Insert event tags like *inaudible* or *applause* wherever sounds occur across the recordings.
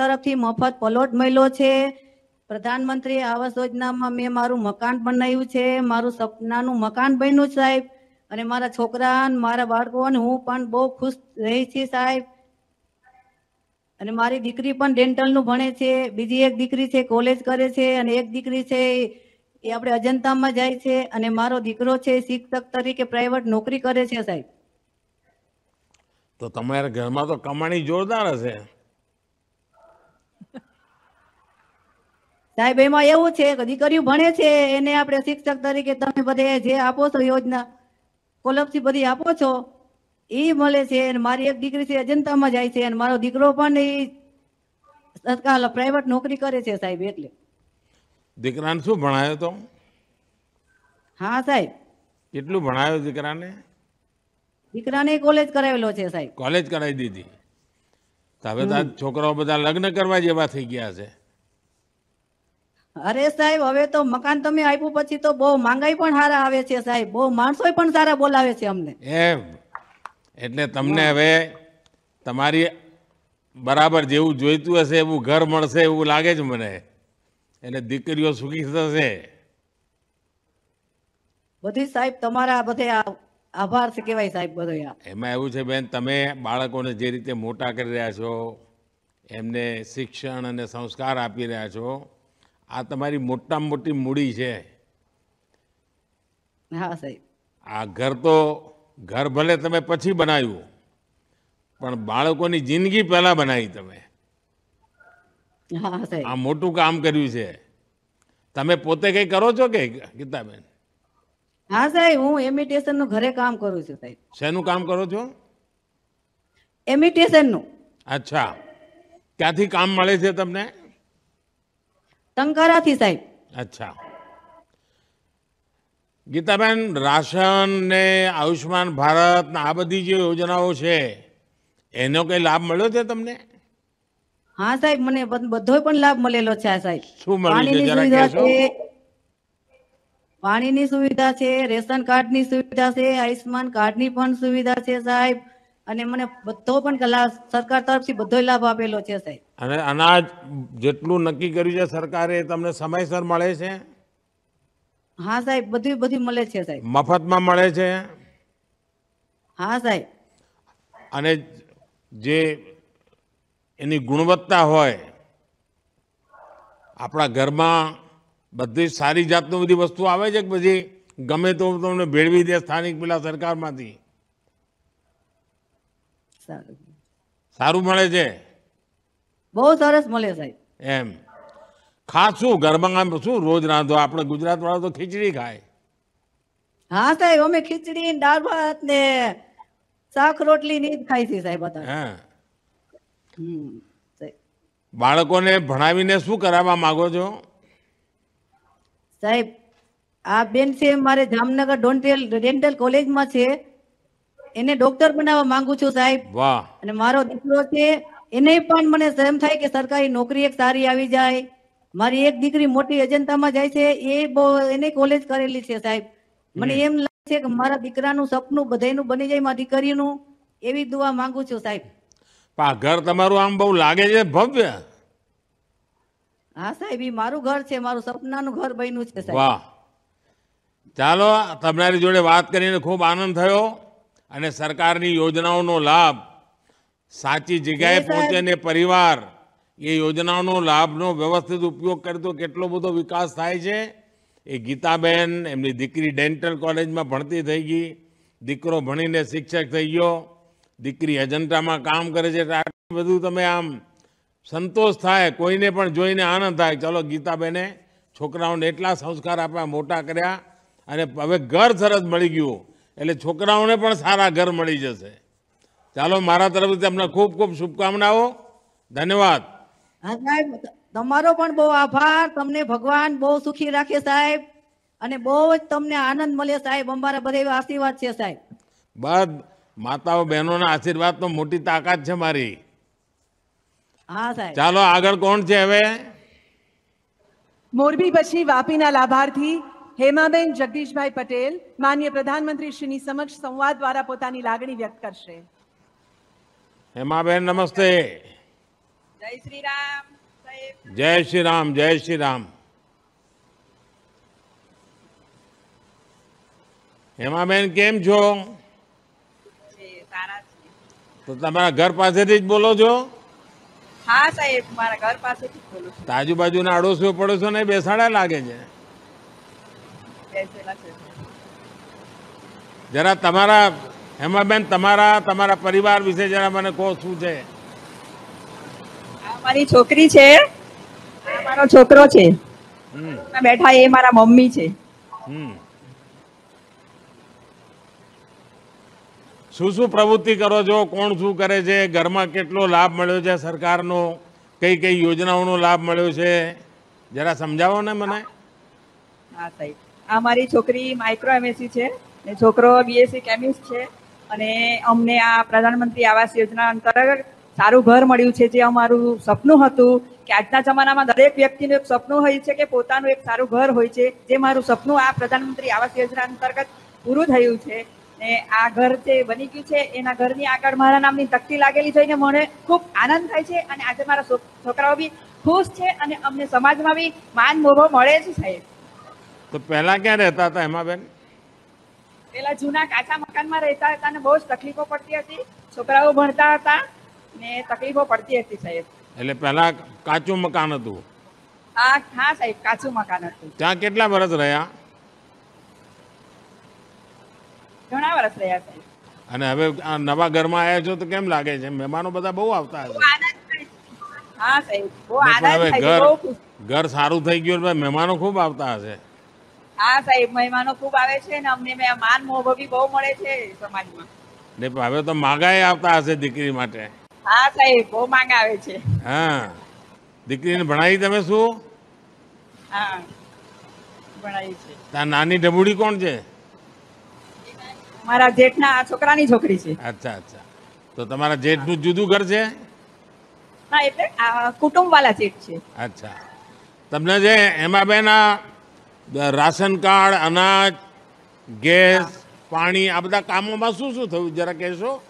તરફથી મફત પલોટ મળ્યો છે પ્રધાનમંત્રી આવાસ યોજનામાં મેં મારું મકાન બનાવ્યું છે મારું સપનાનું મકાન બન્યું સાહેબ અને મારા છોકરા મારા બાળકોને હું પણ બહુ ખુશ રહી છું સાહેબ અને મારી દીકરી પણ ડેન્ટલનું ભણે છે બીજી એક દીકરી છે કોલેજ કરે છે અને એક દીકરી છે એ આપણે અજંતામાં જાય છે અને મારો દીકરો છે શિક્ષક તરીકે પ્રાઇવેટ નોકરી કરે છે સાહેબ તો તમારા ઘરમાં તો કમાણી જોરદાર હશે સાહેબ એમાં એવું છે કે દીકરીઓ ભણે છે એને આપણે શિક્ષક તરીકે તમે બધે જે આપો છો યોજના કોલપસી બધી આપો છો એ મળે છે અને મારી એક દીકરી છે અજંતામાં જાય છે અને મારો દીકરો પણ એ તત્કાલ પ્રાઇવેટ નોકરી કરે છે સાહેબ એટલે દીકરાને શું ભણાયો તો હા સાહેબ કેટલું ભણાયો દીકરાને દીકરાને કોલેજ કરાવેલો છે સાહેબ કોલેજ કરાવી દીધી હવે તો છોકરાઓ બધા લગ્ન કરવા જેવા થઈ ગયા છે અરે સાહેબ હવે તો મકાન તમે આપ્યું પછી તો બહુ માંગાઈ પણ સારા આવે છે સાહેબ બહુ માણસો પણ સારા બોલાવે છે અમને એમ એટલે તમને હવે તમારી બરાબર જેવું જોઈતું હશે એવું ઘર મળશે એવું લાગે છે મને એટલે દીકરીઓ સુખી થશે બધી સાહેબ તમારા બધે આભાર છે કેવાય સાહેબ બધો એમાં એવું છે બેન તમે બાળકોને જે રીતે મોટા કરી રહ્યા છો એમને શિક્ષણ અને સંસ્કાર આપી રહ્યા છો આ તમારી મોટામાં મોટી મૂડી છે હા સાહેબ આ ઘર તો ઘર ભલે તમે પછી બનાવ્યું પણ બાળકોની જિંદગી પહેલા બનાવી તમે આ મોટું કામ કર્યું છે તમે પોતે કઈ કરો છો કે ગીતાબેન હા સાહેબ હું એમિટેશન નું ઘરે કામ કરું છું સાહેબ શેનું કામ કરો છો એમિટેશન નું અચ્છા ક્યાંથી કામ મળે છે તમને ટંકારાથી સાહેબ અચ્છા ગીતાબેન રાશન ને આયુષ્માન ભારત આ બધી જે યોજનાઓ છે એનો કઈ લાભ મળ્યો છે તમને હા સાહેબ મને બધો પણ લાભ મળેલો છે આ સાહેબ શું પાણીની સુવિધા છે પાણીની સુવિધા છે રેશન કાર્ડની સુવિધા છે આયુષ્માન કાર્ડની પણ સુવિધા છે સાહેબ અને મને બધો પણ કલા સરકાર તરફથી બધો લાભ આપેલો છે સાહેબ અને અનાજ જેટલું નક્કી કર્યું છે સરકારે તમને સમયસર મળે છે હા સાહેબ બધું બધી મળે છે સાહેબ મફતમાં મળે છે હા સાહેબ અને જે એની ગુણવત્તા હોય આપણા ઘરમાં બધી સારી જાતનું બધી વસ્તુ આવે છે કે પછી ગમે તો તમને ભેળવી દે સ્થાનિક પેલા સરકારમાંથી સારું સારું મળે છે બહુ સરસ મળે સાહેબ એમ ખાશું શું શું રોજ રાંધો આપણે ગુજરાત વાળા તો ખીચડી ખાય હા સાહેબ અમે ખીચડી દાળ ભાત ને શાક રોટલી ની જ ખાઈ છે સાહેબ હા બાળકોને ભણાવીને શું કરાવવા માંગો છો સાહેબ આ બેન છે મારે જામનગર ડોન્ટેલ ડેન્ટલ કોલેજમાં છે એને ડોક્ટર બનાવવા માંગુ છું સાહેબ વાહ અને મારો દીકરો છે એને પણ મને એમ થાય કે સરકારી નોકરી એક સારી આવી જાય મારી એક દીકરી મોટી એજન્ટામાં જાય છે એ બહુ એને કોલેજ કરેલી છે સાહેબ મને એમ લાગે છે કે મારા દીકરાનું સપનું બધાનું બની જાય મારી દીકરીનું એવી દુઆ માંગુ છું સાહેબ પા ઘર તમારું આમ બહુ લાગે છે ભવ્ય હા સાહેબ એ મારું ઘર છે મારું સપનાનું ઘર બન્યું છે સાહેબ વાહ ચાલો તમારી જોડે વાત કરીને ખૂબ આનંદ થયો અને સરકારની યોજનાઓનો લાભ સાચી જગ્યાએ પહોંચે ને પરિવાર એ યોજનાઓનો લાભનો વ્યવસ્થિત ઉપયોગ કરતો કેટલો બધો વિકાસ થાય છે એ ગીતાબેન એમની દીકરી ડેન્ટલ કોલેજમાં ભણતી થઈ ગઈ દીકરો ભણીને શિક્ષક થઈ ગયો દીકરી અજંટામાં કામ કરે છે બધું તમે આમ સંતોષ થાય કોઈને પણ જોઈને આનંદ થાય ચાલો ગીતાબેને છોકરાઓને એટલા સંસ્કાર આપ્યા મોટા કર્યા અને હવે ઘર સરસ મળી ગયું એટલે છોકરાઓને પણ સારા ઘર મળી જશે ચાલો મારા તરફથી તમને ખૂબ ખૂબ શુભકામનાઓ ધન્યવાદ તમારો પણ બહુ આભાર તમને ભગવાન બહુ સુખી રાખે સાહેબ અને બહુ જ તમને આનંદ મળે સાહેબ અમારા બધા આશીર્વાદ છે સાહેબ બસ માતાઓ બહેનોના આશીર્વાદ તો મોટી તાકાત છે મારી હા સાહેબ ચાલો આગળ કોણ છે હવે મોરબી પછી વાપીના લાભાર્થી હેમાબેન જગદીશભાઈ પટેલ માન્ય પ્રધાનમંત્રીશ્રીની સમક્ષ સંવાદ દ્વારા પોતાની લાગણી વ્યક્ત કરશે હેમાબેન નમસ્તે જય શ્રી રામ જય શ્રી રામ જય શ્રી રામ હેમાબેન કેમ છો તો તમારા ઘર પાસેથી જ બોલો છો હા સાહેબ મારા ઘર પાસેથી બોલું છું આજુબાજુના આડોશીઓ પડોશીઓને બેસાડા લાગે છે જરા તમારા હેમાબેન તમારા તમારા પરિવાર વિશે જરા મને કહો શું છે મારી છોકરી છે મારો છોકરો છે બેઠા એ મારા મમ્મી છે શું શું પ્રવૃત્તિ કરો છો કોણ શું કરે છે ઘરમાં કેટલો લાભ મળ્યો છે સરકારનો કઈ કઈ યોજનાઓનો લાભ મળ્યો છે જરા સમજાવો ને મને હા સાહેબ આ મારી છોકરી માઇક્રો એમએસસી છે ને છોકરો બીએસસી કેમિસ્ટ છે અને અમને આ પ્રધાનમંત્રી આવાસ યોજના અંતર્ગત સારું ઘર મળ્યું છે જે અમારું સપનું હતું કે આજના જમાનામાં દરેક વ્યક્તિનું એક સપનું હોય છે કે પોતાનું એક સારું ઘર હોય છે જે મારું સપનું આ પ્રધાનમંત્રી આવાસ યોજના અંતર્ગત પૂરું થયું છે ને આ ઘર જે બની ગયું છે એના ઘરની આગળ મારા નામની તકતી લાગેલી જોઈને મને ખૂબ આનંદ થાય છે અને આજે મારા છોકરાઓ બી ખુશ છે અને અમને સમાજમાં બી માન મોભો મળે છે સાહેબ તો પહેલા ક્યાં રહેતા હતા એમાં બેન પેલા જૂના કાચા મકાનમાં રહેતા હતા અને બહુ જ તકલીફો પડતી હતી છોકરાઓ ભણતા હતા ને તકલીફો પડતી હતી સાહેબ એટલે પહેલા કાચું મકાન હતું હા હા સાહેબ કાચું મકાન હતું ત્યાં કેટલા વર્ષ રહ્યા ઘણા વર્ષ રહ્યા સાહેબ અને હવે આ નવા ઘરમાં આવ્યા છો તો કેમ લાગે છે મહેમાનો બધા બહુ આવતા હશે હા સાહેબ બહુ આનંદ ઘર ઘર સારું થઈ ગયું મહેમાનો ખૂબ આવતા હશે હા સાહેબ મહેમાનો ખૂબ આવે છે ને અમને માન મોભવી બહુ મળે છે સમાજમાં ને હવે તો માગાએ આવતા હશે દીકરી માટે હા સાહેબ બહુ માંગ આવે છે હા દીકરીને ભણાવી તમે શું હા ભણાવી છે તા નાની ઢબુડી કોણ છે મારા જેઠના છોકરાની છોકરી છે અચ્છા અચ્છા તો તમારા જેઠનું જુદું ઘર છે હા એટલે કુટુંબ વાલા જેઠ છે અચ્છા તમને જે એમાં બેના રાશન કાર્ડ અનાજ ગેસ પાણી આ બધા કામોમાં શું શું થયું જરા કહેશો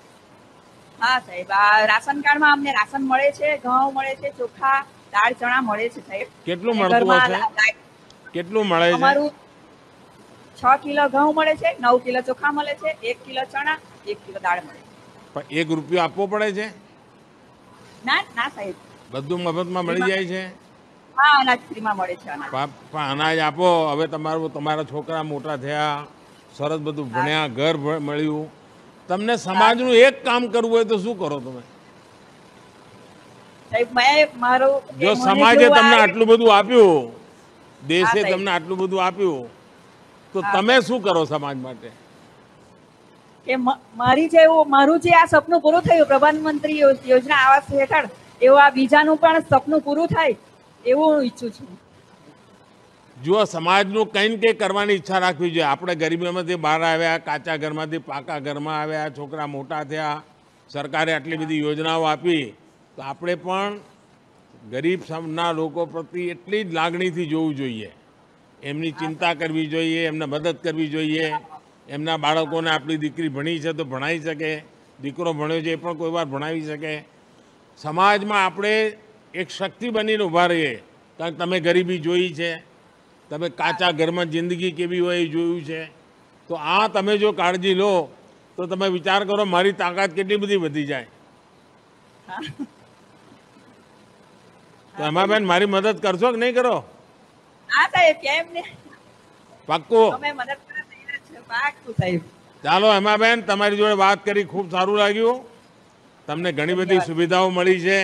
હા સાહેબ રાશન કાર્ડમાં અમને રાશન મળે છે ઘઉં મળે છે ચોખા દાળ ચણા મળે છે સાહેબ કેટલું મળતું હશે કેટલું મળે છે અમારું 6 કિલો ઘઉં મળે છે નવ કિલો ચોખા મળે છે એક કિલો ચણા એક કિલો દાળ મળે છે પણ એક રૂપિયો આપવો પડે છે ના ના સાહેબ બધું મફતમાં મળી જાય છે હા અનાજ ફ્રીમાં આપો હવે તમારું તમારા છોકરા મોટા થયા સરસ બધું ભણ્યા ઘર મળ્યું તમને સમાજનું એક કામ કરવું હોય તો શું કરો તમે જો સમાજે તમને આટલું બધું આપ્યું દેશે તમને આટલું બધું આપ્યું તો તમે શું કરો સમાજ માટે કે મારી જે મારું જે આ સપનું પૂરું થયું પ્રધાનમંત્રી યોજના આવાસ હેઠળ એવું આ બીજાનું પણ સપનું પૂરું થાય એવો હું ઈચ્છું છું જુઓ સમાજનું કંઈ કંઈ કરવાની ઈચ્છા રાખવી જોઈએ આપણે ગરીબીમાંથી બહાર આવ્યા કાચા ઘરમાંથી પાકા ઘરમાં આવ્યા છોકરા મોટા થયા સરકારે આટલી બધી યોજનાઓ આપી તો આપણે પણ ગરીબ સમના લોકો પ્રત્યે એટલી જ લાગણીથી જોવું જોઈએ એમની ચિંતા કરવી જોઈએ એમને મદદ કરવી જોઈએ એમના બાળકોને આપણી દીકરી ભણી છે તો ભણાવી શકે દીકરો ભણ્યો છે એ પણ કોઈ વાર ભણાવી શકે સમાજમાં આપણે એક શક્તિ બનીને ઊભા રહીએ કારણ કે તમે ગરીબી જોઈ છે તમે કાચા ઘરમાં જિંદગી કેવી હોય એ જોયું છે તો આ તમે જો કાળજી લો તો તમે વિચાર કરો મારી તાકાત કેટલી બધી વધી જાય તો એમાં બેન મારી મદદ કરશો કે નહીં કરો પાક્કું ચાલો એમાં બેન તમારી જોડે વાત કરી ખૂબ સારું લાગ્યું તમને ઘણી બધી સુવિધાઓ મળી છે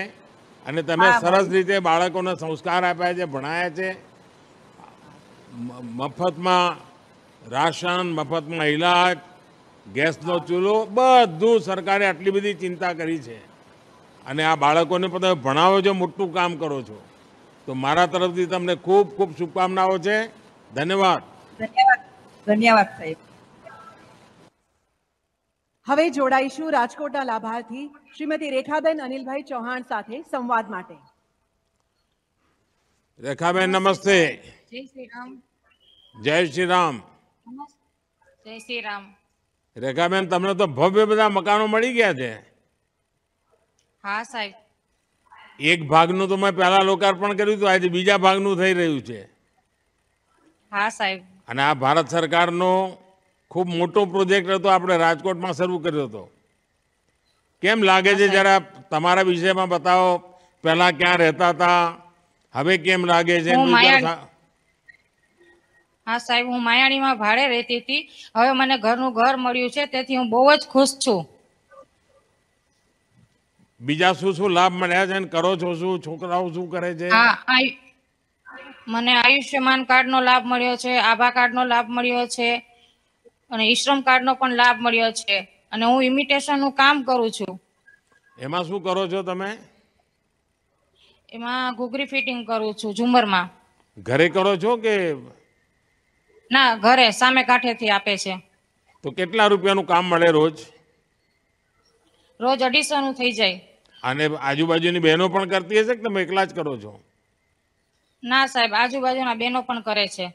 અને તમે સરસ રીતે બાળકોને સંસ્કાર આપ્યા છે ભણાયા છે મફતમાં રાશન મફતમાં ઇલાજ ગેસનો ચૂલો બધું સરકારે આટલી બધી ચિંતા કરી છે અને આ બાળકોને પણ તમે ભણાવો છો મોટું કામ કરો છો તો મારા તરફથી તમને ખૂબ ખૂબ શુભકામનાઓ છે ધન્યવાદ ધન્યવાદ સાહેબ હવે જોડાઈશું રાજકોટના લાભાર્થી શ્રીમતી રેખાબેન અનિલભાઈ ચૌહાણ સાથે સંવાદ માટે રેખાબેન નમસ્તે જય શ્રી રામ જય શ્રી રામ જય શ્રી રામ રેખાબેન તમને તો ભવ્ય બધા મકાનો મળી ગયા છે હા સાહેબ એક ભાગનું તો મેં પહેલા લોકાર્પણ કર્યું હતું આજે બીજા ભાગનું થઈ રહ્યું છે હા સાહેબ અને આ ભારત સરકારનો ખૂબ મોટો પ્રોજેક્ટ હતો આપણે રાજકોટમાં શરૂ કર્યો હતો કેમ લાગે છે જરા તમારા વિષયમાં બતાવો પહેલા ક્યાં રહેતા હતા હવે કેમ લાગે છે હા સાહેબ હું માયાણીમાં ભાડે રહેતી હતી હવે મને ઘરનું ઘર મળ્યું છે તેથી હું બહુ જ ખુશ છું બીજા શું શું લાભ મળ્યા છે કરો છો શું છોકરાઓ શું કરે છે મને આયુષ્યમાન કાર્ડ નો લાભ મળ્યો છે આભા કાર્ડ નો લાભ મળ્યો છે અને ઈશ્રમ કાર્ડ નો પણ લાભ મળ્યો છે અને હું ઇમિટેશનનું કામ કરું છું એમાં શું કરો છો તમે એમાં ઘૂઘરી ફિટિંગ કરું છું ઝુમરમાં ઘરે કરો છો કે ના ઘરે સામે કાંઠેથી આપે છે તો કેટલા રૂપિયાનું કામ મળે રોજ રોજ અઢીસોનું થઈ જાય અને આજુબાજુની બહેનો પણ કરતી હશે કે તમે એકલા જ કરો છો ના સાહેબ આજુબાજુના બહેનો પણ કરે છે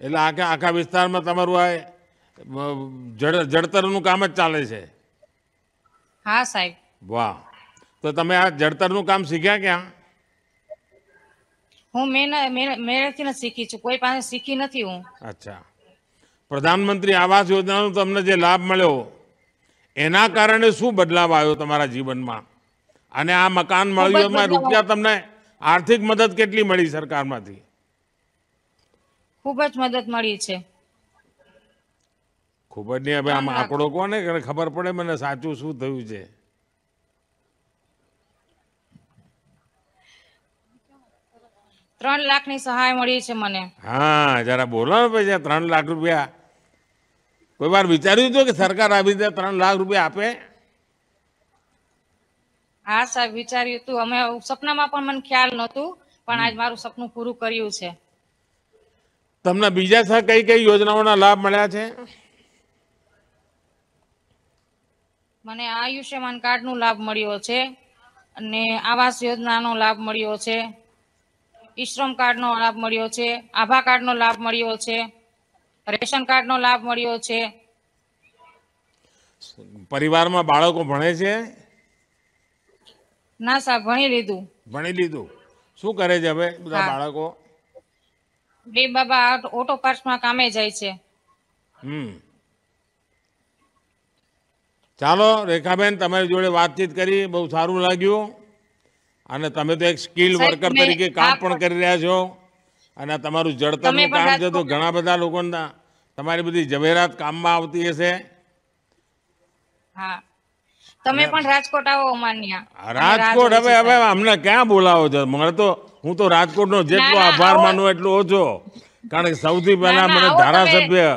એટલે આખા આખા વિસ્તારમાં તમારું આ જડ જડતરનું કામ જ ચાલે છે હા સાહેબ વાહ તો તમે આ જડતરનું કામ શીખ્યા ક્યાં હું મહેનતથી નથી શીખી છું કોઈ પાસે શીખી નથી હું અચ્છા પ્રધાનમંત્રી આવાસ યોજનાનો તમને જે લાભ મળ્યો એના કારણે શું બદલાવ આવ્યો તમારા જીવનમાં અને આ મકાન મળ્યું રૂપિયા તમને આર્થિક મદદ કેટલી મળી સરકારમાંથી ખૂબ જ મદદ મળી છે ખૂબ નહીં હવે આમ આંકડો કોને ખબર પડે મને સાચું શું થયું છે ત્રણ લાખ ની સહાય મળી છે મને હા જરા બોલો ને પછી ત્રણ લાખ રૂપિયા કોઈ વાર વિચાર્યું હતું કે સરકાર આવી રીતે ત્રણ લાખ રૂપિયા આપે હા સાહેબ વિચાર્યું તું અમે સપનામાં પણ મને ખ્યાલ નહોતું પણ આજ મારું સપનું પૂરું કર્યું છે તમને બીજા કઈ કઈ યોજનાઓના લાભ મળ્યા છે મને આયુષ્યમાન કાર્ડ નો લાભ મળ્યો છે અને આવાસ યોજનાનો લાભ મળ્યો છે ઈશ્રમ કાર્ડ નો લાભ મળ્યો છે આભા કાર્ડ નો લાભ મળ્યો છે રેશન કાર્ડ નો લાભ મળ્યો છે પરિવારમાં બાળકો ભણે છે ના સાહેબ ભણી લીધું ભણી લીધું શું કરે છે હવે બધા બાળકો બે બાબા ઓટો પાર્ટ્સમાં કામે જાય છે હમ ચાલો રેખાબેન તમારી જોડે વાતચીત કરી બહુ સારું લાગ્યું અને તમે તો એક સ્કિલ વર્કર તરીકે કામ પણ કરી રહ્યા છો અને તમારું જડતરનું કામ છે તો ઘણા બધા લોકોના તમારી બધી જવેરાત કામમાં આવતી હશે રાજકોટ હવે હવે અમને ક્યાં બોલાવો છો મને તો હું તો રાજકોટનો જેટલો આભાર માનવો એટલો ઓછો કારણ કે સૌથી પહેલા મને ધારાસભ્ય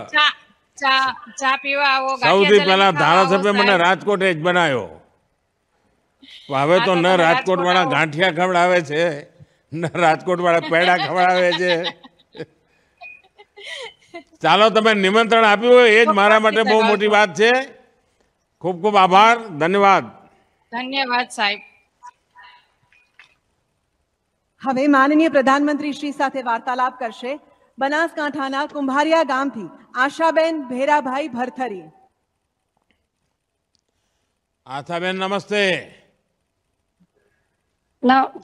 સૌથી પહેલા ધારાસભ્ય મને રાજકોટ જ બનાવ્યો હવે તો ન રાજકોટ વાળા ગાંઠિયા ખવડાવે છે ન રાજકોટ વાળા પેડા ખવડાવે છે ચાલો તમે નિમંત્રણ આપ્યું હોય એ જ મારા માટે બહુ મોટી વાત છે ખૂબ ખૂબ આભાર ધન્યવાદ ધન્યવાદ સાહેબ હવે માનનીય પ્રધાનમંત્રી શ્રી સાથે વાર્તાલાપ કરશે બનાસકાંઠાના કુંભારિયા ગામથી આશાબેન ભેરાભાઈ ભરથરી આશાબેન નમસ્તે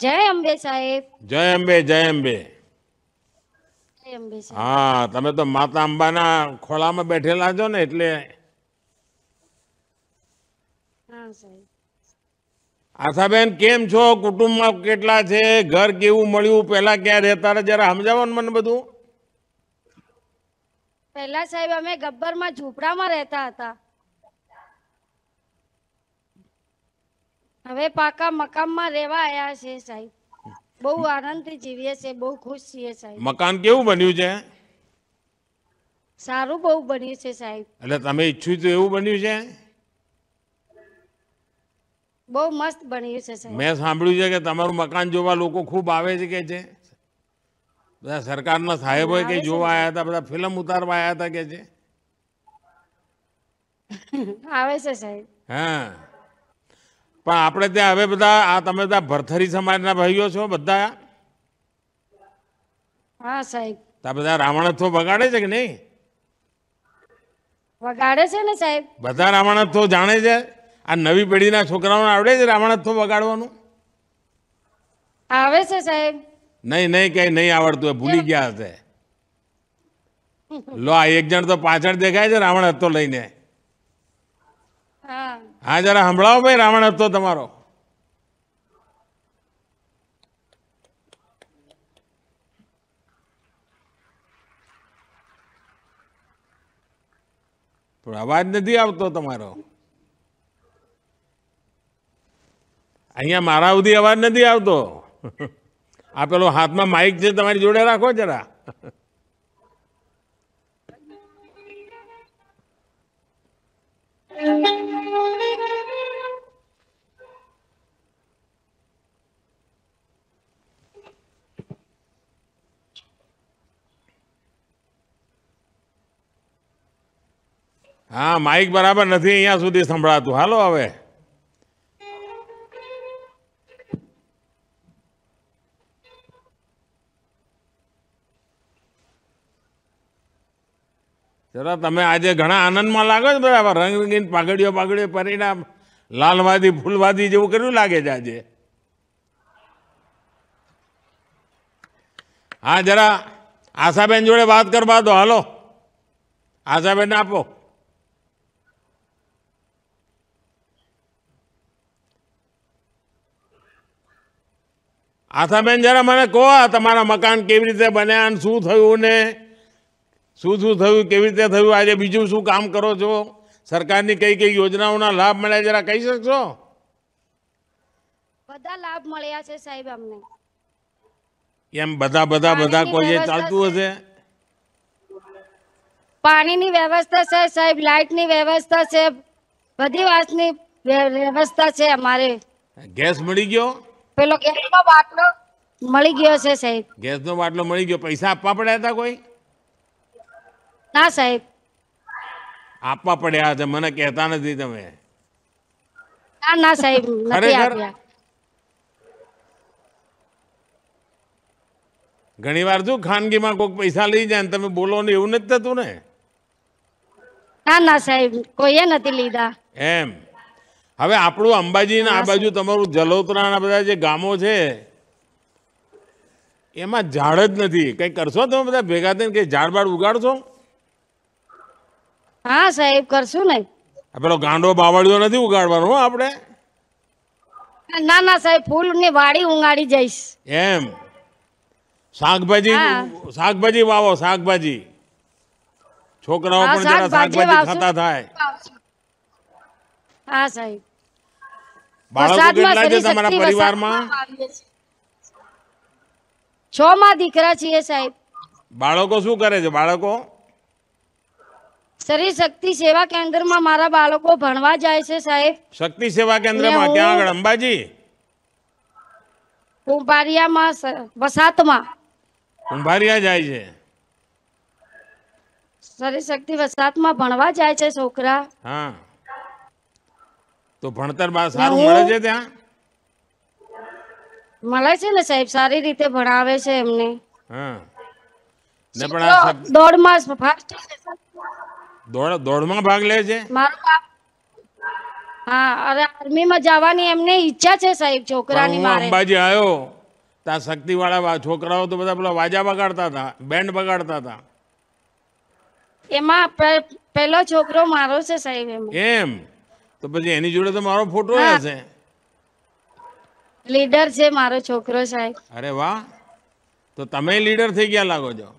જય અંબે સાહેબ જય અંબે જય અંબે હા તમે તો માતા અંબાના ખોળામાં બેઠેલા છો ને એટલે આશાબેન કેમ છો કુટુંબમાં કેટલા છે ઘર કેવું મળ્યું પહેલા ક્યાં રહેતા જરા સમજાવો ને મને બધું પહેલા સાહેબ અમે ગબ્બરમાં ઝૂંપડામાં રહેતા હતા હવે પાકા મકાનમાં રહેવા આવ્યા છે સાહેબ બહુ આનંદથી જીવીએ છે બહુ ખુશ છીએ સાહેબ મકાન કેવું બન્યું છે સારું બહુ બન્યું છે સાહેબ એટલે તમે ઈચ્છું તો એવું બન્યું છે બહુ મસ્ત બન્યું છે સાહેબ મેં સાંભળ્યું છે કે તમારું મકાન જોવા લોકો ખૂબ આવે છે કે છે બધા સરકારના સાહેબો કઈ જોવા આવ્યા હતા બધા ફિલ્મ ઉતારવા આવ્યા હતા કે છે આવે છે સાહેબ હા પણ આપણે ત્યાં હવે બધા આ તમે બધા ભરથરી સમાજના ભાઈઓ છો બધા હા સાહેબ તા બધા રાવણત્વ બગાડે છે કે નહીં વગાડે છે ને સાહેબ બધા રાવણત્વ જાણે છે આ નવી પેઢીના છોકરાઓને આવડે છે રામણથો વગાડવાનું આવે છે સાહેબ નહીં નહીં કઈ નહીં આવડતું ભૂલી ગયા હશે લો આ એક જણ તો પાછળ દેખાય છે રાવણ હતો લઈને હા જરા સંભળાવો ભાઈ રાવણ હતો તમારો પણ અવાજ નથી આવતો તમારો અહીંયા મારા સુધી અવાજ નથી આવતો આ પેલો હાથમાં માઈક છે તમારી જોડે રાખો જરા હા માઈક બરાબર નથી અહીંયા સુધી સંભળાતું હાલો આવે જરા તમે આજે ઘણા આનંદમાં લાગો છો બધા રંગરંગીન પાઘડીઓ પાઘડીઓ પરિણામ લાલવાદી ફૂલવાદી જેવું કર્યું લાગે છે આજે હા જરા આશાબેન જોડે વાત કરવા દો હાલો આશાબેન આપો આશાબેન જરા મને કહો તમારા મકાન કેવી રીતે બન્યા શું થયું ને શું શું થયું કેવી રીતે થયું આજે બીજું શું કામ કરો છો સરકારની કઈ કઈ યોજનાઓના લાભ મળ્યા જરા કહી શકશો બધા લાભ મળ્યા છે સાહેબ અમને એમ બધા બધા બધા કોઈ ચાલતું હશે પાણીની વ્યવસ્થા છે સાહેબ લાઇટની વ્યવસ્થા છે બધી વાતની વ્યવસ્થા છે અમારે ગેસ મળી ગયો પેલો ગેસનો બાટલો મળી ગયો છે સાહેબ ગેસનો બાટલો મળી ગયો પૈસા આપવા પડ્યા હતા કોઈ ના સાહેબ આપવા પડ્યા છે મને કહેતા નથી તમે ના ના સાહેબ ઘણી વાર શું ખાનગીમાં કોઈક પૈસા લઈ જાય તમે બોલો ને એવું નથી થતું ને ના ના સાહેબ કોઈએ નથી લીધા એમ હવે આપણું અંબાજીના આ બાજુ તમારું જલોત્રાના બધા જે ગામો છે એમાં ઝાડ જ નથી કઈ કરશો તમે બધા ભેગા થઈને કઈ ઝાડ બાડ ઉગાડશો હા સાહેબ કરશું ને પેલો ગાંડો બાવળિયો નથી ઉગાડવાનો આપણે ના ના સાહેબ ફૂલ ની વાડી ઉગાડી જઈશ એમ શાકભાજી શાકભાજી વાવો શાકભાજી છોકરાઓ પણ જરા શાકભાજી ખાતા થાય હા સાહેબ બાળકો કેટલા છે તમારા પરિવારમાં છ માં દીકરા છીએ સાહેબ બાળકો શું કરે છે બાળકો શરીર શક્તિ સેવા કેન્દ્રમાં મારા બાળકો ભણવા જાય છે સાહેબ શક્તિ સેવા કેન્દ્રમાં ત્યાં આગળ અંબાજી કુંભારિયામાં વસાતમાં કુંભારિયા જાય છે શરીર શક્તિ માં ભણવા જાય છે છોકરા હા તો ભણતર બા સારું મળે છે ત્યાં મળે છે ને સાહેબ સારી રીતે ભણાવે છે એમને હા ને પણ દોડ માં ફાસ્ટ દોડ દોડમાં ભાગ લે છે મારું બાપ હા અરે આર્મીમાં જવાની એમને ઈચ્છા છે સાહેબ છોકરાની મારે અંબાજી આવ્યો ત્યાં શક્તિવાળા છોકરાઓ તો બધા પેલા વાજા બગાડતા હતા બેન્ડ બગાડતા હતા એમાં પેલો છોકરો મારો છે સાહેબ એમ તો પછી એની જોડે તો મારો ફોટો હશે લીડર છે મારો છોકરો સાહેબ અરે વાહ તો તમે લીડર થઈ ગયા લાગો છો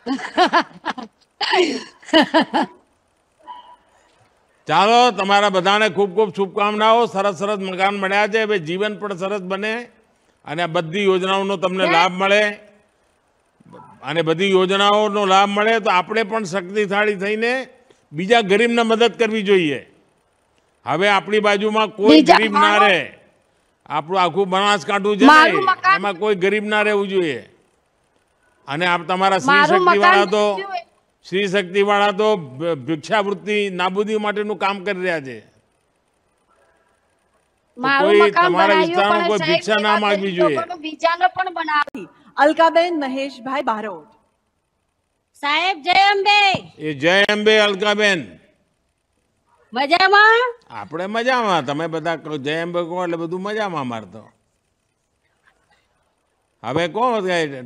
*laughs* ચાલો તમારા બધાને ખૂબ ખૂબ શુભકામનાઓ સરસ સરસ મકાન મળ્યા છે હવે જીવન પણ સરસ બને અને આ બધી યોજનાઓનો તમને લાભ મળે અને બધી યોજનાઓનો લાભ મળે તો આપણે પણ શક્તિશાળી થઈને બીજા ગરીબને મદદ કરવી જોઈએ હવે આપણી બાજુમાં કોઈ ગરીબ ના રહે આપણું આખું બનાસકાંઠું છે એમાં કોઈ ગરીબ ના રહેવું જોઈએ અને આપ તમારા શ્રી શક્તિ તો શ્રી શક્તિવાળા તો ભિક્ષાવૃત્તિ નાબૂદી માટેનું કામ કરી રહ્યા છે તમારા મજામાં આપણે મજામાં તમે બધા જય અંબે કહો એટલે બધું મજામાં મારતો હવે કોણ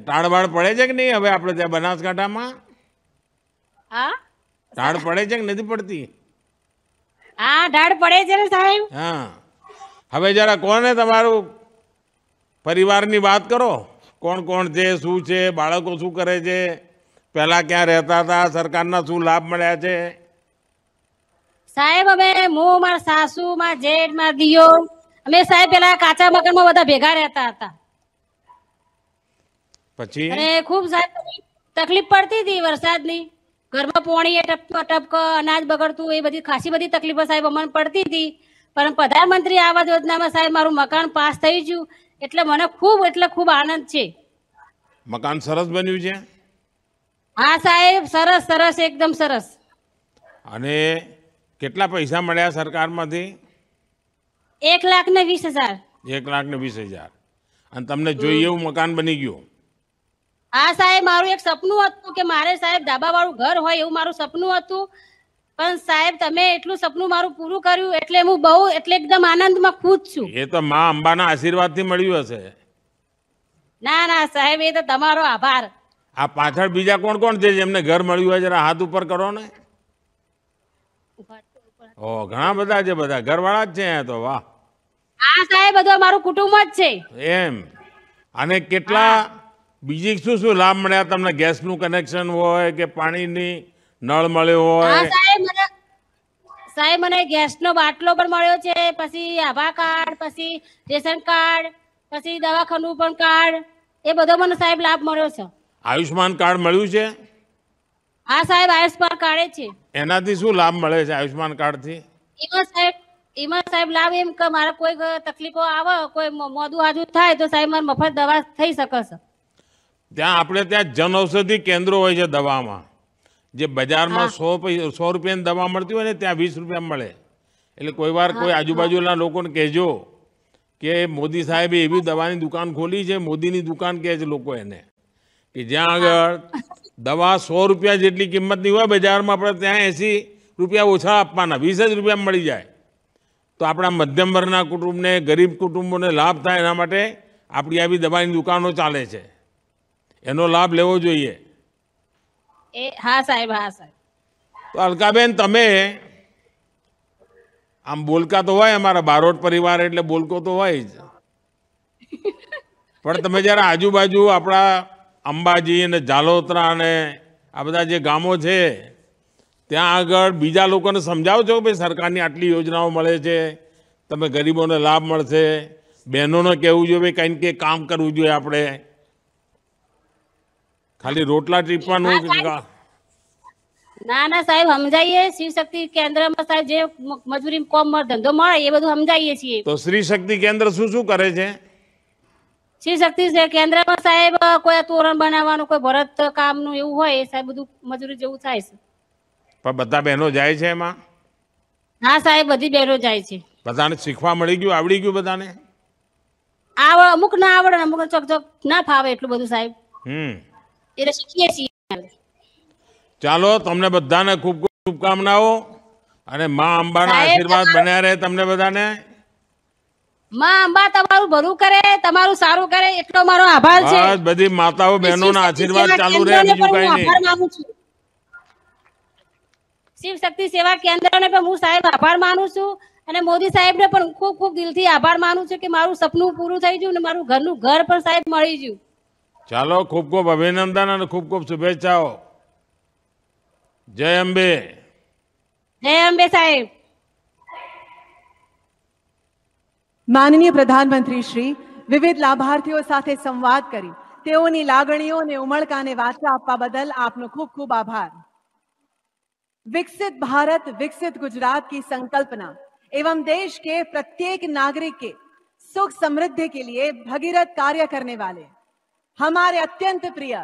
ટાળવાળ પડે છે કે નહીં હવે આપણે ત્યાં બનાસકાંઠામાં હા ઢાળ પડે છે કે નથી પડતી હા ઢાળ પડે છે ને સાહેબ હા હવે જરા કોને તમારું પરિવારની વાત કરો કોણ કોણ છે શું છે બાળકો શું કરે છે પહેલાં ક્યાં રહેતા હતા સરકારના શું લાભ મળ્યા છે સાહેબ અમે હું મારા સાસુ મારા જેઠ માં દિયો અમે સાહેબ પેલા કાચા મકાનમાં બધા ભેગા રહેતા હતા પછી અને ખૂબ સાહેબ તકલીફ પડતી હતી વરસાદની ઘરમાં પોણી એ ટપક ટપક અનાજ બગડતું એ બધી ખાસી બધી તકલીફો સાહેબ અમને પડતી હતી પણ પ્રધાનમંત્રી આવાસ યોજનામાં સાહેબ મારું મકાન પાસ થઈ ગયું એટલે મને ખૂબ એટલે ખૂબ આનંદ છે મકાન સરસ બન્યું છે હા સાહેબ સરસ સરસ એકદમ સરસ અને કેટલા પૈસા મળ્યા સરકારમાંથી એક લાખ ને વીસ હજાર એક લાખ ને વીસ હજાર અને તમને જોઈએ એવું મકાન બની ગયું આ સાહેબ મારું એક સપનું હતું કે મારે સાહેબ ધાબાવાળું ઘર હોય એવું મારું સપનું હતું પણ સાહેબ તમે એટલું સપનું મારું પૂરું કર્યું એટલે હું બહુ એટલે એકદમ આનંદમાં ખુશ છું એ તો માં અંબાના આશીર્વાદથી મળ્યું હશે ના ના સાહેબ એ તો તમારો આભાર આ પાછળ બીજા કોણ કોણ છે જેમને ઘર મળ્યું હોય જરા હાથ ઉપર કરો ને ઓ ઘણા બધા છે બધા ઘરવાળા જ છે તો વાહ આ સાહેબ બધું મારું કુટુંબ જ છે એમ અને કેટલા બીજી શું શું લાભ મળ્યા તમને ગેસનું કનેક્શન હોય કે પાણીની નળ મળ્યો હોય સાહેબ મને ગેસનો બાટલો પણ મળ્યો છે પછી આભા કાર્ડ પછી રેશન કાર્ડ પછી દવાખાનું પણ કાર્ડ એ બધો મને સાહેબ લાભ મળ્યો છે આયુષ્માન કાર્ડ મળ્યું છે હા સાહેબ આયુષ્માન કાર્ડ છે એનાથી શું લાભ મળે છે આયુષ્માન કાર્ડથી એમાં સાહેબ એમાં સાહેબ લાભ એમ કે મારા કોઈ તકલીફો આવે કોઈ મોદું હાજુ થાય તો સાહેબ મને મફત દવા થઈ શકે છે ત્યાં આપણે ત્યાં જનઔષધિ કેન્દ્રો હોય છે દવામાં જે બજારમાં સો સો રૂપિયાની દવા મળતી હોય ને ત્યાં વીસ રૂપિયા મળે એટલે કોઈ વાર કોઈ આજુબાજુના લોકોને કહેજો કે મોદી સાહેબે એવી દવાની દુકાન ખોલી છે મોદીની દુકાન કહે છે લોકો એને કે જ્યાં આગળ દવા સો રૂપિયા જેટલી કિંમતની હોય બજારમાં આપણે ત્યાં એંસી રૂપિયા ઓછા આપવાના વીસ જ રૂપિયા મળી જાય તો આપણા મધ્યમ વર્ગના કુટુંબને ગરીબ કુટુંબોને લાભ થાય એના માટે આપણી આવી દવાની દુકાનો ચાલે છે એનો લાભ લેવો જોઈએ એ હા સાહેબ હા સાહેબ તો અલકાબેન તમે આમ બોલકા તો હોય અમારા બારોટ પરિવાર એટલે બોલકો તો હોય જ પણ તમે જ્યારે આજુબાજુ આપણા અંબાજી અને જાલોત્રા અને આ બધા જે ગામો છે ત્યાં આગળ બીજા લોકોને સમજાવો છો ભાઈ સરકારની આટલી યોજનાઓ મળે છે તમે ગરીબોને લાભ મળશે બહેનોને કહેવું જોઈએ ભાઈ કંઈક કામ કરવું જોઈએ આપણે ખાલી રોટલા ટીપવાનું ના ના સાહેબ સમજાઈએ શ્રી શક્તિ કેન્દ્રમાં સાહેબ જે મજૂરી કોમ ધંધો મળે એ બધું સમજાવીએ છીએ તો શ્રી શક્તિ કેન્દ્ર શું શું કરે છે શ્રી શક્તિ કેન્દ્રમાં સાહેબ કોઈ તોરણ બનાવવાનું કોઈ ભરત કામનું એવું હોય સાહેબ બધું મજૂરી જેવું થાય છે પણ બધા બહેનો જાય છે એમાં હા સાહેબ બધી બહેનો જાય છે બધાને શીખવા મળી ગયું આવડી ગયું બધાને આવડ અમુક ના આવડે અમુક ચોક ચોક ના ફાવે એટલું બધું સાહેબ હમ ચાલો તમને બધાને ખૂબ ખૂબ શુભકામનાઓ અને માં અંબાના આશીર્વાદ બન્યા રહે તમને બધાને માં અંબા તમારું ભલું કરે તમારું સારું કરે એટલો મારો આભાર છે બધી માતાઓ બહેનોના આશીર્વાદ ચાલુ રહે બીજું કઈ નહીં શિવ શક્તિ સેવા કેન્દ્ર ને પણ હું સાહેબ આભાર માનું છું અને મોદી સાહેબ ને પણ ખૂબ ખૂબ દિલથી આભાર માનું છું કે મારું સપનું પૂરું થઈ ગયું ને મારું ઘરનું ઘર પણ સાહેબ મળી ગયું ચાલો ખૂબ ખૂબ અભિનંદન અને ખૂબ ખૂબ શુભેચ્છાઓ જય અંબે જય અંબે સાહેબ માનનીય પ્રધાનમંત્રી શ્રી વિવિધ લાભાર્થીઓ સાથે સંવાદ કરી તેઓની લાગણીઓને ઉમળકાને વાચા આપવા બદલ આપનો ખૂબ ખૂબ આભાર વિકસિત भारत विकसित गुजरात की संकल्पना एवं देश के प्रत्येक नागरिक के सुख समृद्धि के लिए भगीरथ कार्य करने वाले हमारे अत्यंत प्रिय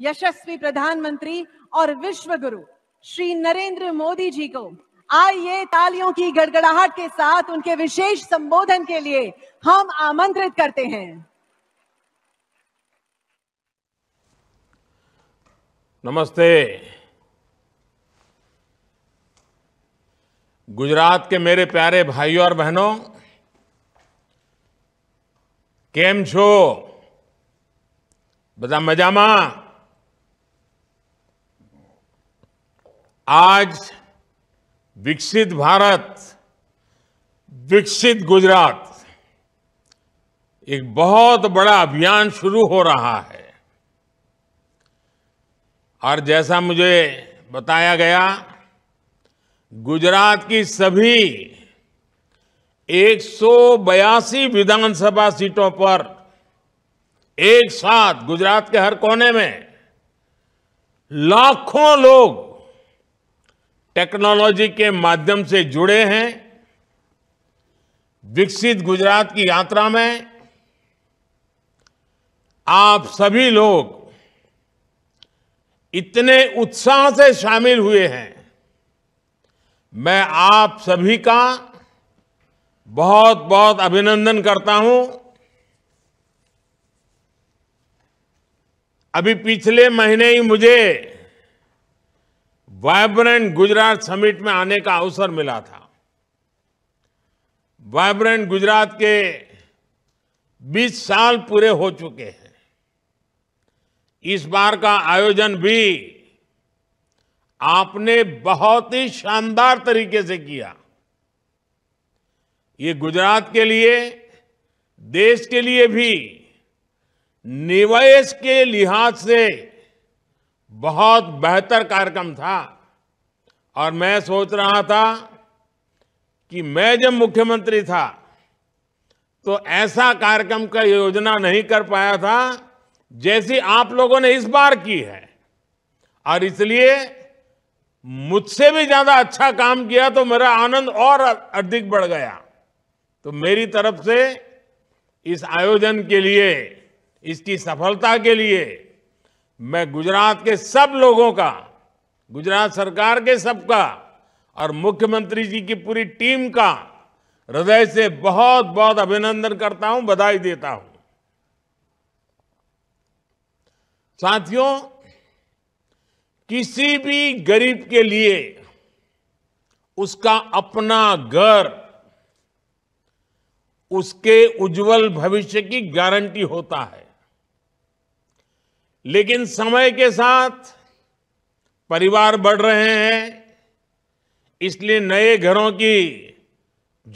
यशस्वी प्रधानमंत्री और विश्व गुरु श्री नरेंद्र मोदी जी को आइए तालियों की गड़गड़ाहट के साथ उनके विशेष संबोधन के लिए हम आमंत्रित करते हैं नमस्ते गुजरात के मेरे प्यारे भाइयों और बहनों केम छो बता मजामा आज विकसित भारत विकसित गुजरात एक बहुत बड़ा अभियान शुरू हो रहा है और जैसा मुझे बताया गया गुजरात की सभी एक विधानसभा सीटों पर एक साथ गुजरात के हर कोने में लाखों लोग टेक्नोलॉजी के माध्यम से जुड़े हैं विकसित गुजरात की यात्रा में आप सभी लोग इतने उत्साह से शामिल हुए हैं मैं आप सभी का बहुत बहुत अभिनंदन करता हूं अभी पिछले महीने ही मुझे वाइब्रेंट गुजरात समिट में आने का अवसर मिला था वाइब्रेंट गुजरात के 20 साल पूरे हो चुके हैं इस बार का आयोजन भी आपने बहुत ही शानदार तरीके से किया ये गुजरात के लिए देश के लिए भी निवेश के लिहाज से बहुत बेहतर कार्यक्रम था और मैं सोच रहा था कि मैं जब मुख्यमंत्री था तो ऐसा कार्यक्रम का योजना नहीं कर पाया था जैसी आप लोगों ने इस बार की है और इसलिए मुझसे भी ज्यादा अच्छा काम किया तो मेरा आनंद और अधिक बढ़ गया तो मेरी तरफ से इस आयोजन के लिए इसकी सफलता के लिए मैं गुजरात के सब लोगों का गुजरात सरकार के सबका और मुख्यमंत्री जी की पूरी टीम का हृदय से बहुत बहुत अभिनंदन करता हूं बधाई देता हूं साथियों किसी भी गरीब के लिए उसका अपना घर उसके उज्जवल भविष्य की गारंटी होता है लेकिन समय के साथ परिवार बढ़ रहे हैं इसलिए नए घरों की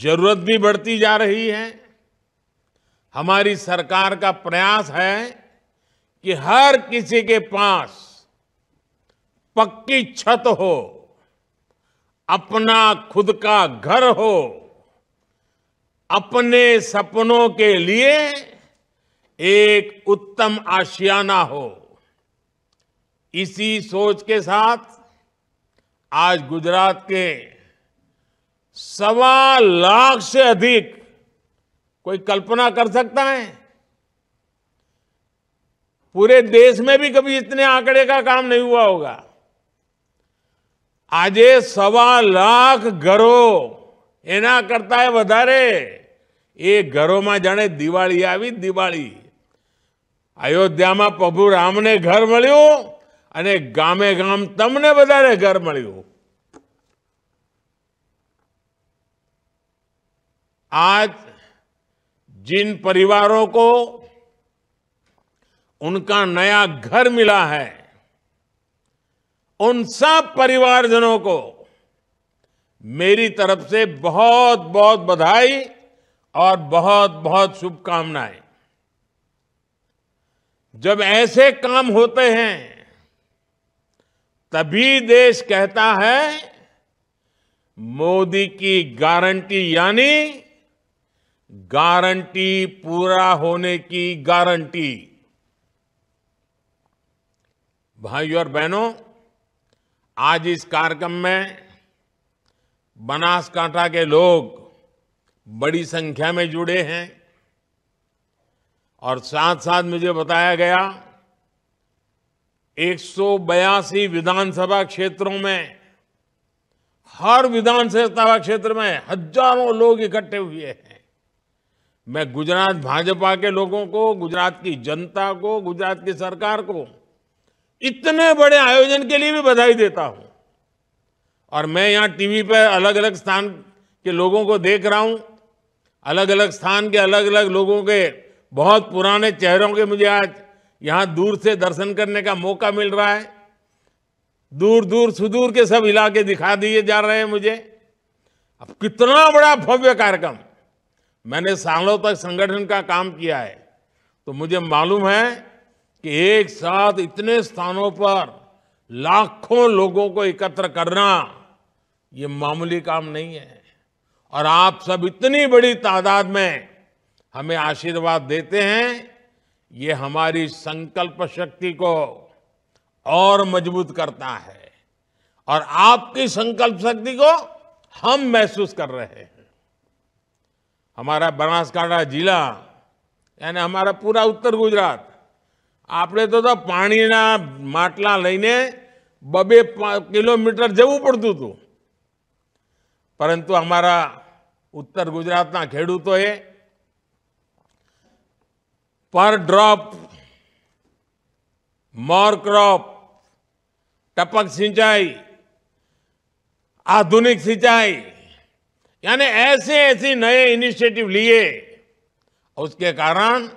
जरूरत भी बढ़ती जा रही है हमारी सरकार का प्रयास है कि हर किसी के पास पक्की छत हो अपना खुद का घर हो अपने सपनों के लिए एक उत्तम आशियाना हो इसी सोच के साथ आज गुजरात के सवा लाख से अधिक कोई कल्पना कर सकता है पूरे देश में भी कभी इतने आंकड़े का काम नहीं हुआ होगा आज ये सवा लाख घरों करता है वारे ये घरों में जाने दिवाड़ी आवी दिवाड़ी अयोध्या में प्रभु राम ने घर મળ્યું अने गामे गाम तमने વધારે घर મળ્યું आज जिन परिवारों को उनका नया घर मिला है उन सब परिवारजनों को मेरी तरफ से बहुत बहुत बधाई और बहुत बहुत शुभकामनाएं जब ऐसे काम होते हैं तभी देश कहता है मोदी की गारंटी यानी गारंटी पूरा होने की गारंटी भाइयों और बहनों आज इस कार्यक्रम में बनासकांठा के लोग बड़ी संख्या में जुड़े हैं और साथ साथ मुझे बताया गया 182 विधानसभा क्षेत्रों में हर विधानसभा क्षेत्र में हजारों लोग इकट्ठे हुए हैं मैं गुजरात भाजपा के लोगों को गुजरात की जनता को गुजरात की सरकार को इतने बड़े आयोजन के लिए भी बधाई देता हूं और मैं यहाँ टीवी पर अलग अलग स्थान के लोगों को देख रहा हूं अलग अलग स्थान के अलग अलग लोगों के बहुत पुराने चेहरों के मुझे आज यहाँ दूर से दर्शन करने का मौका मिल रहा है दूर दूर सुदूर के सब इलाके दिखा दिए जा रहे हैं मुझे अब कितना बड़ा भव्य कार्यक्रम मैंने सालों तक संगठन का काम किया है तो मुझे मालूम है कि एक साथ इतने स्थानों पर लाखों लोगों को एकत्र करना ये मामूली काम नहीं है और आप सब इतनी बड़ी तादाद में हमें आशीर्वाद देते हैं ये हमारी संकल्प शक्ति को और मजबूत करता है और आपकी संकल्प शक्ति को हम महसूस कर रहे हैं हमारा बनासकांठा जिला यानी हमारा पूरा उत्तर गुजरात આપણે તો તો પાણીના માટલા લઈને બબે કિલોમીટર જવું પડતું હતું પરંતુ અમારા ઉત્તર ગુજરાતના है पर ड्रॉप मोर क्रॉप टपक सिंचाई आधुनिक सिंचाई यानी ऐसे ऐसे नए इनिशिएटिव लिए उसके कारण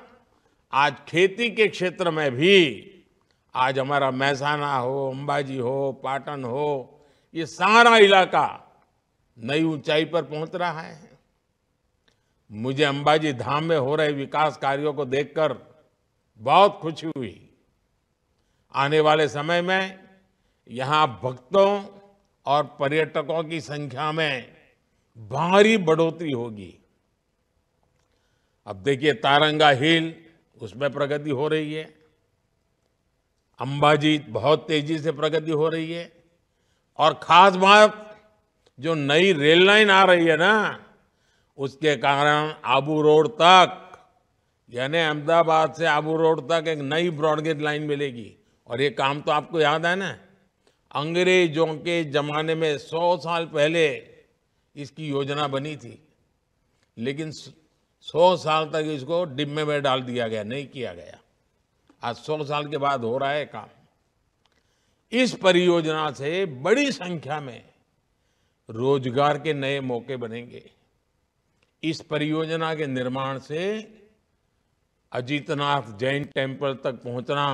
आज खेती के क्षेत्र में भी आज हमारा मैसाना हो अंबाजी हो पाटन हो ये सारा इलाका नई ऊंचाई पर पहुंच रहा है मुझे अंबाजी धाम में हो रहे विकास कार्यों को देखकर बहुत खुशी हुई आने वाले समय में यहाँ भक्तों और पर्यटकों की संख्या में भारी बढ़ोतरी होगी अब देखिए तारंगा हिल उसमें प्रगति हो रही है अंबाजी बहुत तेजी से प्रगति हो रही है और खास बात जो नई रेल लाइन आ रही है ना उसके कारण आबू रोड तक यानी अहमदाबाद से आबू रोड तक एक नई ब्रॉडगेज लाइन मिलेगी और ये काम तो आपको याद है ना अंग्रेजों के ज़माने में सौ साल पहले इसकी योजना बनी थी लेकिन सौ साल तक इसको डिब्बे में डाल दिया गया नहीं किया गया आज सौ साल के बाद हो रहा है काम इस परियोजना से बड़ी संख्या में रोजगार के नए मौके बनेंगे इस परियोजना के निर्माण से अजीतनाथ जैन टेम्पल तक पहुंचना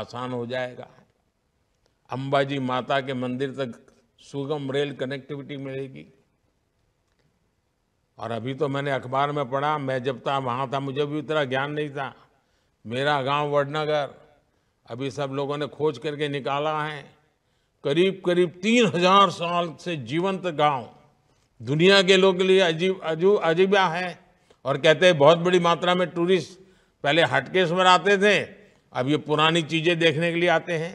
आसान हो जाएगा अंबाजी माता के मंदिर तक सुगम रेल कनेक्टिविटी मिलेगी और अभी तो मैंने अखबार में पढ़ा मैं जब था वहाँ था मुझे भी उतना ज्ञान नहीं था मेरा गांव वडनगर अभी सब लोगों ने खोज करके निकाला है करीब करीब तीन हजार साल से जीवंत गांव दुनिया के लोग के लिए अजीब अजू अजीबा है और कहते हैं बहुत बड़ी मात्रा में टूरिस्ट पहले हटकेश्वर आते थे अब ये पुरानी चीज़ें देखने के लिए आते हैं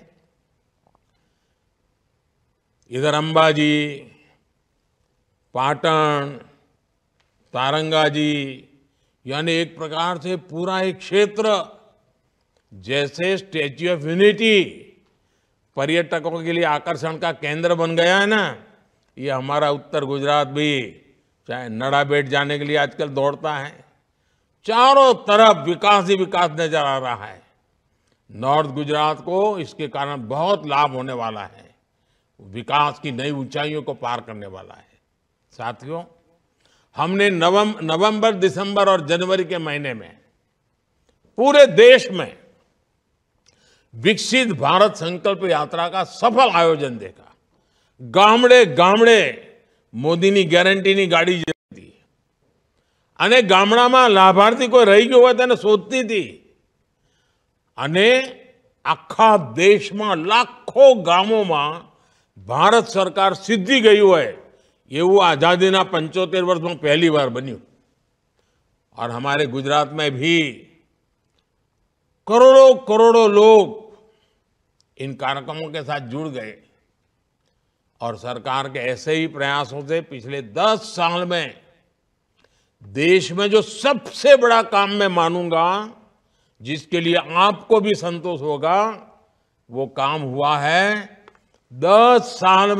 इधर अंबाजी पाटन तारंगाजी यानी एक प्रकार से पूरा एक क्षेत्र जैसे स्टैच्यू ऑफ यूनिटी पर्यटकों के लिए आकर्षण का केंद्र बन गया है ना ये हमारा उत्तर गुजरात भी चाहे नड़ाबेट जाने के लिए आजकल दौड़ता है चारों तरफ विकास ही विकास नजर आ रहा है नॉर्थ गुजरात को इसके कारण बहुत लाभ होने वाला है विकास की नई ऊंचाइयों को पार करने वाला है साथियों हमने नवम नवंबर दिसंबर और जनवरी के महीने में पूरे देश में विकसित भारत संकल्प यात्रा का सफल आयोजन देखा गामड़े-गामड़े मोदीनी गारंटी नी गाड़ी जती अने ગામણા માં લાભાર્થી કોઈ રહી ગયો હોય તેને શોધती थी अने આખા દેશમાં લાખો ગામોમાં ભારત સરકાર સિદ્ધિ ગઈ હોય એવું આઝાદીના 75 વર્ષમાં પહેલીવાર બન્યું અને हमारे गुजरात में भी करोड़ों करोड़ों लोग इन कार्यक्रमों के साथ जुड़ गए और सरकार के ऐसे ही प्रयासों से पिछले दस साल में देश में जो सबसे बड़ा काम मैं मानूंगा जिसके लिए आपको भी संतोष होगा वो काम हुआ है दस साल में